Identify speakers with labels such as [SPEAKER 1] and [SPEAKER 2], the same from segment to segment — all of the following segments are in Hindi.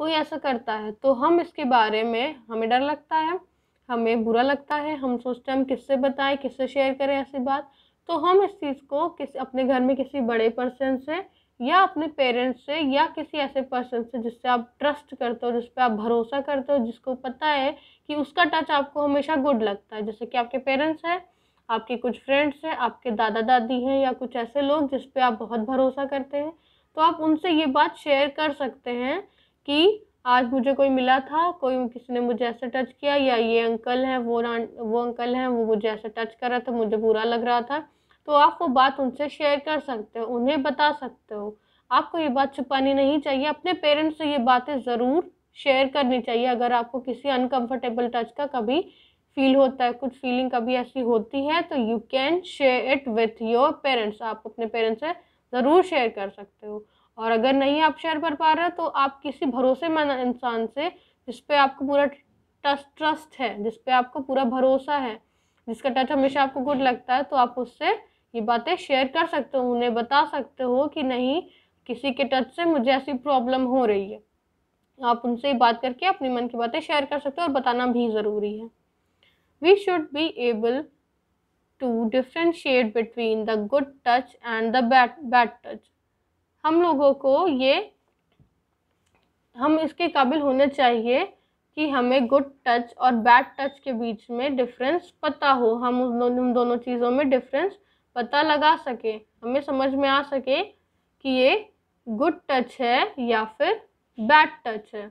[SPEAKER 1] कोई ऐसा करता है तो हम इसके बारे में हमें डर लगता है हमें बुरा लगता है हम सोचते हैं हम किससे बताएं किससे शेयर करें ऐसी बात तो हम इस चीज़ को किस अपने घर में किसी बड़े पर्सन से या अपने पेरेंट्स से या किसी ऐसे पर्सन से जिससे आप ट्रस्ट करते हो जिस पर आप भरोसा करते हो जिसको पता है कि उसका टच आपको हमेशा गुड लगता है जैसे कि आपके पेरेंट्स हैं आपके कुछ फ्रेंड्स हैं आपके दादा दादी हैं या कुछ ऐसे लोग जिस पर आप बहुत भरोसा करते हैं तो आप उनसे ये बात शेयर कर सकते हैं कि आज मुझे कोई मिला था कोई किसी ने मुझे ऐसे टच किया या ये अंकल हैं वो वो अंकल हैं वो मुझे ऐसे टच कर रहा था मुझे बुरा लग रहा था तो आप वो बात उनसे शेयर कर सकते हो उन्हें बता सकते हो आपको ये बात छुपानी नहीं चाहिए अपने पेरेंट्स से ये बातें ज़रूर शेयर करनी चाहिए अगर आपको किसी अनकंफर्टेबल टच का कभी फील होता है कुछ फीलिंग कभी ऐसी होती है तो you can share it with your parents आप अपने पेरेंट्स से ज़रूर शेयर कर सकते हो और अगर नहीं आप शेयर कर पा रहे तो आप किसी भरोसेमंद इंसान से जिस पर आपको पूरा ट्रस्ट ट्रस्ट है जिस पर आपको पूरा भरोसा है जिसका टच हमेशा आपको गुड लगता है तो आप उससे ये बातें शेयर कर सकते हो उन्हें बता सकते हो कि नहीं किसी के टच से मुझे ऐसी प्रॉब्लम हो रही है आप उनसे बात करके अपने मन की बातें शेयर कर सकते हो और बताना भी ज़रूरी है we should be able to differentiate between the good touch and the bad bad touch हम लोगों को ये हम इसके काबिल होने चाहिए कि हमें गुड टच और बैड टच के बीच में डिफरेंस पता हो हम उन दोनों दोनों चीज़ों में डिफरेंस पता लगा सके हमें समझ में आ सके कि ये गुड टच है या फिर बैड टच है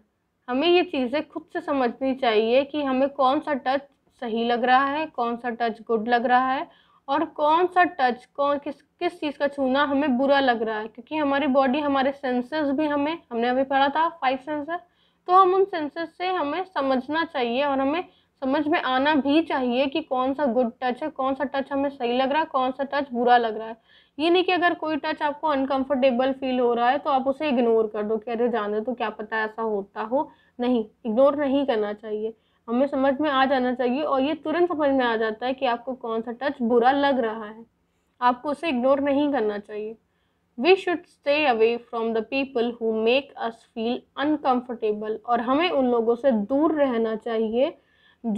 [SPEAKER 1] हमें ये चीज़ें खुद से समझनी चाहिए कि हमें कौन सा टच सही लग रहा है कौन सा टच गुड लग रहा है और कौन सा टच कौन किस किस चीज़ का छूना हमें बुरा लग रहा है क्योंकि हमारी बॉडी हमारे सेंसेस भी हमें हमने अभी पढ़ा था फाइव सेंसेस तो हम उन सेंसेस से हमें समझना चाहिए और हमें समझ में आना भी चाहिए कि कौन सा गुड टच है कौन सा टच हमें सही लग रहा है कौन सा टच बुरा लग रहा है ये नहीं कि अगर कोई टच आपको अनकंफर्टेबल फील हो रहा है तो आप उसे इग्नोर कर दो कि अरे जाने तो क्या पता ऐसा होता हो नहीं इग्नोर नहीं करना चाहिए हमें समझ में आ जाना चाहिए और ये तुरंत समझ में आ जाता है कि आपको कौन सा टच बुरा लग रहा है आपको उसे इग्नोर नहीं करना चाहिए we should stay away from the people who make us feel uncomfortable और हमें उन लोगों से दूर रहना चाहिए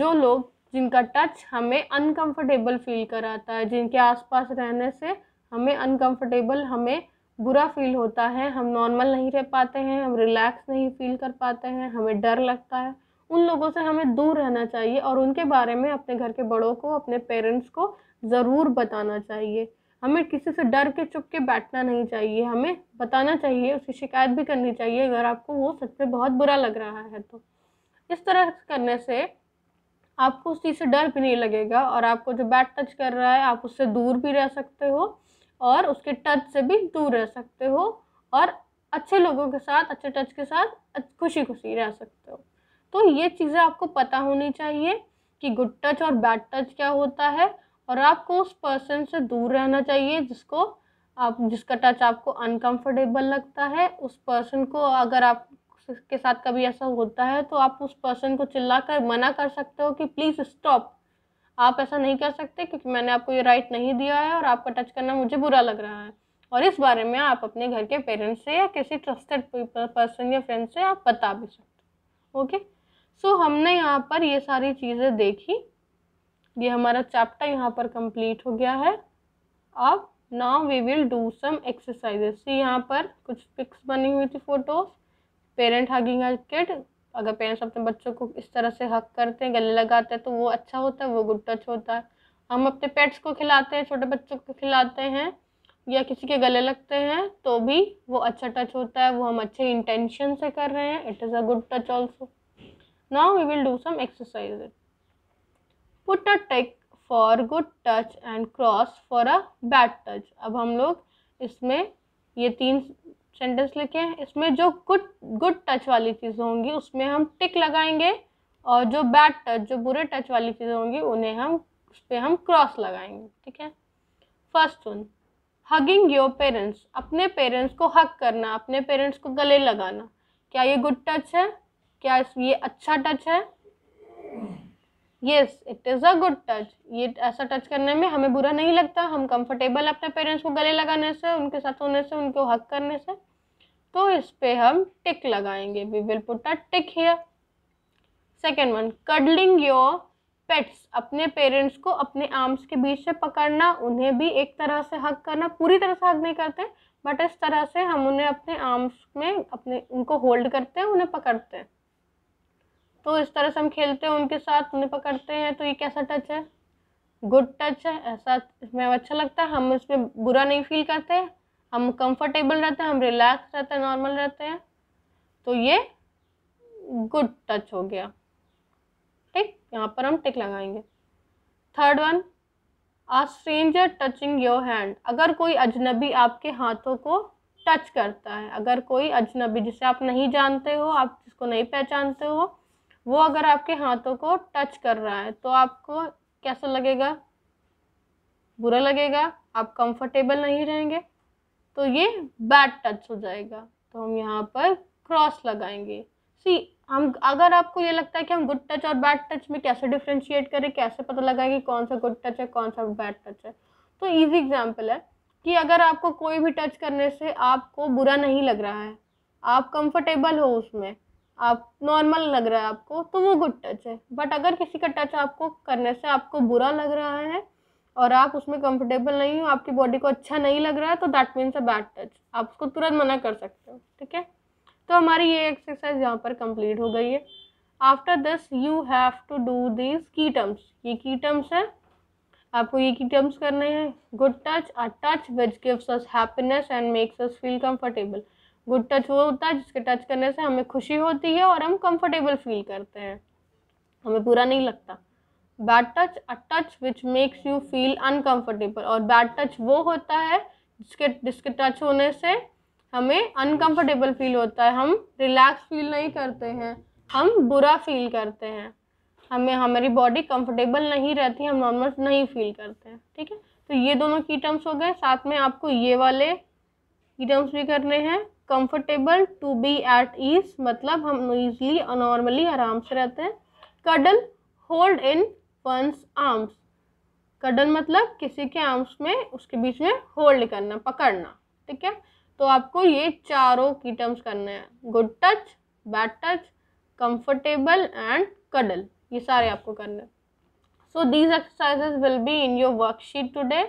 [SPEAKER 1] जो लोग जिनका टच हमें अनकम्फर्टेबल फील कराता है जिनके आसपास रहने से हमें अनकम्फर्टेबल हमें बुरा फील होता है हम नॉर्मल नहीं रह पाते हैं हम रिलैक्स नहीं फील कर पाते हैं हमें डर लगता है उन लोगों से हमें दूर रहना चाहिए और उनके बारे में अपने घर के बड़ों को अपने पेरेंट्स को ज़रूर बताना चाहिए हमें किसी से डर के चुप के बैठना नहीं चाहिए हमें बताना चाहिए उसकी शिकायत भी करनी चाहिए अगर आपको वो सच में बहुत बुरा लग रहा है तो इस तरह करने से आपको उस चीज़ से डर भी नहीं लगेगा और आपको जो बैड टच कर रहा है आप उससे दूर भी रह सकते हो और उसके टच से भी दूर रह सकते हो और अच्छे लोगों के साथ अच्छे टच के साथ खुशी खुशी रह सकते हो तो ये चीज़ें आपको पता होनी चाहिए कि गुड टच और बैड टच क्या होता है और आपको उस पर्सन से दूर रहना चाहिए जिसको आप जिसका टच आपको अनकंफर्टेबल लगता है उस पर्सन को अगर आप के साथ कभी ऐसा होता है तो आप उस पर्सन को चिल्ला कर मना कर सकते हो कि प्लीज़ स्टॉप आप ऐसा नहीं कर सकते क्योंकि मैंने आपको ये राइट नहीं दिया है और आपका टच करना मुझे बुरा लग रहा है और इस बारे में आप अपने घर के पेरेंट्स से या किसी ट्रस्टेड पर्सन या फ्रेंड से आप बता भी सकते हो ओके सो so, हमने यहाँ पर ये सारी चीज़ें देखी ये हमारा चैप्टर यहाँ पर कंप्लीट हो गया है अब now we will do some exercises see यहाँ पर कुछ पिक्स बनी हुई थी फोटोज पेरेंट हगिंग किड अगर पेरेंट्स अपने बच्चों को इस तरह से हक करते हैं गले लगाते हैं तो वो अच्छा होता है वो गुड टच होता है हम अपने पेट्स को खिलाते हैं छोटे बच्चों को खिलाते हैं या किसी के गले लगते हैं तो भी वो अच्छा टच होता है वो हम अच्छे इंटेंशन से कर रहे हैं it is a good touch also Now we will do some exercises. Put a tick for good touch and cross for a bad touch. अब हम लोग इसमें ये तीन सेंटेंस लिखे हैं इसमें जो गुड गुड टच वाली चीज़ें होंगी उसमें हम टिक लगाएंगे और जो बैड टच जो बुरे टच वाली चीज़ें होंगी उन्हें हम उस पर हम क्रॉस लगाएंगे ठीक है first one hugging your parents अपने पेरेंट्स को हक करना अपने पेरेंट्स को गले लगाना क्या ये गुड टच है क्या ये अच्छा टच है yes it is a good touch ये ऐसा टच करने में हमें बुरा नहीं लगता हम कंफर्टेबल अपने पेरेंट्स को गले लगाने से उनके साथ होने से उनको हक करने से तो इस पर हम टिक लगाएंगे we will put a tick here second one cuddling your pets अपने पेरेंट्स को अपने आर्म्स के बीच से पकड़ना उन्हें भी एक तरह से हक करना पूरी तरह से हक नहीं करते बट इस तरह से हम उन्हें अपने आर्म्स में अपने उनको होल्ड करते हैं उन्हें पकड़ते हैं तो इस तरह से हम खेलते हैं उनके साथ उन्हें पकड़ते हैं तो ये कैसा टच है गुड टच है ऐसा इसमें अच्छा लगता है हम इसमें बुरा नहीं फील करते हम कंफर्टेबल रहते हैं हम रिलैक्स रहते हैं नॉर्मल रहते हैं तो ये गुड टच हो गया ठीक यहाँ पर हम टिक लगाएंगे third one a stranger touching your hand अगर कोई अजनबी आपके हाथों को टच करता है अगर कोई अजनबी जिसे आप नहीं जानते हो आप जिसको नहीं पहचानते हो वो अगर आपके हाथों को टच कर रहा है तो आपको कैसा लगेगा बुरा लगेगा आप कंफर्टेबल नहीं रहेंगे तो ये बैड टच हो जाएगा तो हम यहाँ पर क्रॉस लगाएंगे सी हम अगर आपको ये लगता है कि हम गुड टच और बैड टच में कैसे डिफ्रेंशिएट करें कैसे पता लगा कि कौन सा गुड टच है कौन सा बैड टच है तो ईजी एग्जाम्पल है कि अगर आपको कोई भी टच करने से आपको बुरा नहीं लग रहा है आप कंफर्टेबल हो उसमें आप नॉर्मल लग रहा है आपको तो वो गुड टच है बट अगर किसी का टच आपको करने से आपको बुरा लग रहा है और आप उसमें कंफर्टेबल नहीं हो आपकी बॉडी को अच्छा नहीं लग रहा है तो that means a bad touch आप उसको तुरंत मना कर सकते हो ठीक है तो हमारी ये एक्सरसाइज यहाँ पर कंप्लीट हो गई है after this you have to do this key terms ये की टर्म्स है आपको ये की टर्म्स करने हैं good touch a touch which gives us happiness and makes us feel comfortable good touch वो होता है जिसके टच करने से हमें खुशी होती है और हम कंफर्टेबल फील करते हैं हमें बुरा नहीं लगता bad touch a touch which makes you feel uncomfortable और बैड टच वो होता है जिसके जिसके टच होने से हमें अनकंफर्टेबल फील होता है हम रिलैक्स फील नहीं करते हैं हम बुरा फील करते हैं हमें हमारी बॉडी कंफर्टेबल नहीं रहती हम नॉर्मल नहीं फील करते हैं ठीक है तो ये दोनों की टर्म्स हो गए साथ में आपको ये वाले की टर्म्स भी करने हैं comfortable to be at ease मतलब हम ईजली नॉर्मली आराम से रहते हैं cuddle hold in one's arms cuddle मतलब किसी के आर्म्स में उसके बीच में होल्ड करना पकड़ना ठीक है तो आपको ये चारों की टर्म्स करने हैं good touch bad touch comfortable and cuddle ये सारे आपको करने so these exercises will be in your worksheet today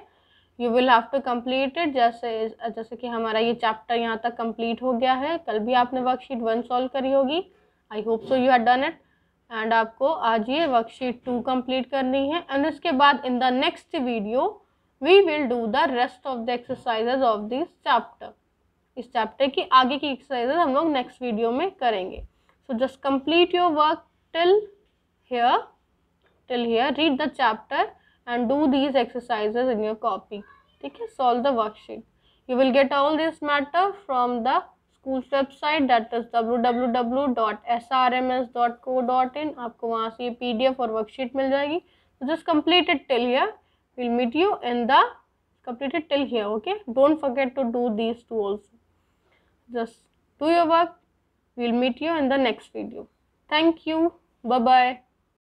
[SPEAKER 1] you will have to complete it जैसे जैसे कि हमारा ये चैप्टर यहाँ तक कम्प्लीट हो गया है कल भी आपने वर्कशीट वन सॉल्व करी होगी I hope so you have done it and आपको आज ये वर्कशीट टू कम्प्लीट करनी है एंड इसके बाद in the next video we will do the rest of the exercises of this chapter इस चैप्टर की आगे की एक्सरसाइजेज हम लोग नेक्स्ट वीडियो में करेंगे so just complete your work till here till here read the chapter and do these exercises in your copy okay solve the worksheet you will get all this matter from the school's website that is www.srms.co.in aapko wahan se pdf aur worksheet mil jayegi so just complete it till here we'll meet you in the complete it till here okay don't forget to do these two also just do your work we'll meet you in the next video thank you bye bye